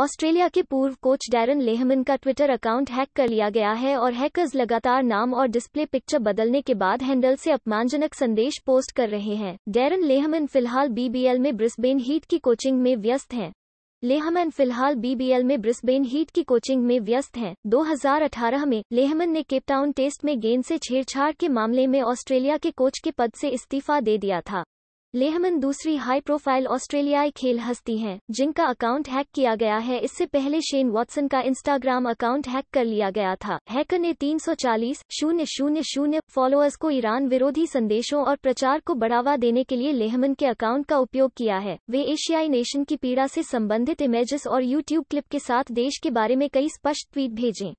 Australia के पूर्व coach Darren Lehmann का ट्विटर अकाउंट हैक कर लिया गया है और हैकर्स लगातार नाम और डिस्प्ले पिक्चर बदलने के बाद हैंडल से अपमानजनक संदेश पोस्ट कर रहे हैं डैरन लेहमन फिलहाल बीबीएल में ब्रिस्बेन हीट की कोचिंग में व्यस्त हैं लेहमन फिलहाल बीबीएल में ब्रिस्बेन हीट की कोचिंग में व्यस्त हैं। 2018 में लेहमन ने केपटाउन टेस्ट में गेंद से छेड़छाड़ के मामले में ऑस्ट्रेलिया के कोच के पद से इस्तीफा दे दिया था लेहमन दूसरी हाई प्रोफाइल ऑस्ट्रेलियाई खेल हस्ती हैं जिनका अकाउंट हैक किया गया है इससे पहले शेन वॉटसन का इंस्टाग्राम अकाउंट हैक कर लिया गया था हैकर ने तीन सौ चालीस शून्य शून्य शून्य फॉलोअर्स को ईरान विरोधी संदेशों और प्रचार को बढ़ावा देने के लिए लेहमन के अकाउंट का उपयोग किया है वे एशियाई नेशन की पीड़ा से संबंधित इमेजेस और यूट्यूब क्लिप के साथ देश के बारे में कई स्पष्ट ट्वीट भेजें